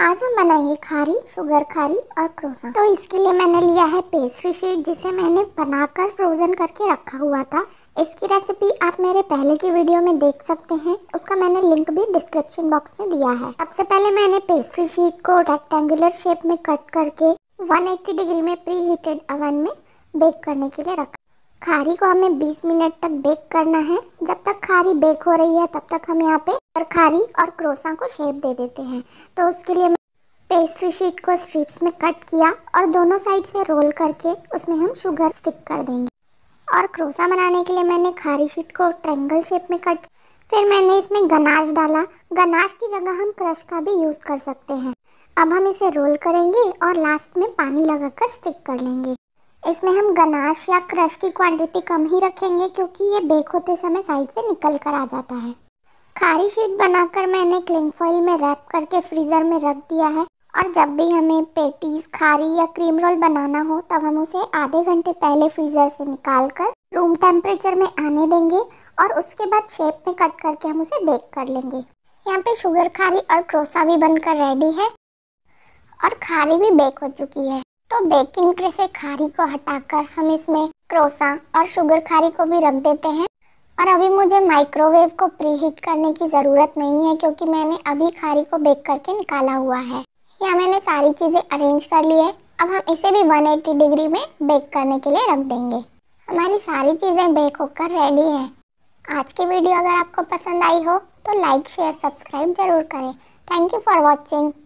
आज हम बनाएंगे खारी शुगर खारी और क्रोसा तो इसके लिए मैंने लिया है पेस्ट्री शीट जिसे मैंने बनाकर फ्रोजन करके रखा हुआ था इसकी रेसिपी आप मेरे पहले की वीडियो में देख सकते हैं उसका मैंने लिंक भी डिस्क्रिप्शन बॉक्स में दिया है सबसे पहले मैंने पेस्ट्री शीट को रेक्टेंगुलर शेप में कट करके 180 डिग्री में प्री हीटेड ओवन में बेक करने के लिए रखा खारी को हमें 20 मिनट तक बेक करना है जब तक खारी बेक हो रही है तब तक हम यहाँ पे और खारी और क्रोसा को शेप दे देते हैं तो उसके लिए मैं पेस्ट्री शीट को स्ट्रिप्स में कट किया और दोनों साइड से रोल करके उसमें हम शुगर स्टिक कर देंगे और क्रोसा बनाने के लिए मैंने खारी शीट को ट्रेंगल शेप में कट फिर मैंने इसमें गनाश डाला गनाश की जगह हम क्रश का भी यूज़ कर सकते हैं अब हम इसे रोल करेंगे और लास्ट में पानी लगाकर स्टिक कर लेंगे इसमें हम गनाश या क्रश की क्वांटिटी कम ही रखेंगे क्योंकि ये बेक होते समय साइड से निकल कर आ जाता है खारी शीट बनाकर मैंने क्लिंग फॉइल में रैप करके फ्रीज़र में रख दिया है और जब भी हमें पेटीज खारी या क्रीम रोल बनाना हो तब हम उसे आधे घंटे पहले फ्रीज़र से निकाल कर रूम टेम्परेचर में आने देंगे और उसके बाद शेप में कट करके हम उसे बेक कर लेंगे यहाँ पे शुगर खारी और क्रोसा भी बनकर रेडी है और खारी भी बेक हो चुकी है तो बेकिंग ट्रे से खारी को हटाकर हम इसमें क्रोसा और शुगर खारी को भी रख देते हैं और अभी मुझे माइक्रोवेव को प्रीहीट करने की ज़रूरत नहीं है क्योंकि मैंने अभी खारी को बेक करके निकाला हुआ है या मैंने सारी चीज़ें अरेंज कर ली है अब हम इसे भी 180 डिग्री में बेक करने के लिए रख देंगे हमारी सारी चीज़ें बेक होकर रेडी हैं आज की वीडियो अगर आपको पसंद आई हो तो लाइक शेयर सब्सक्राइब जरूर करें थैंक यू फॉर वॉचिंग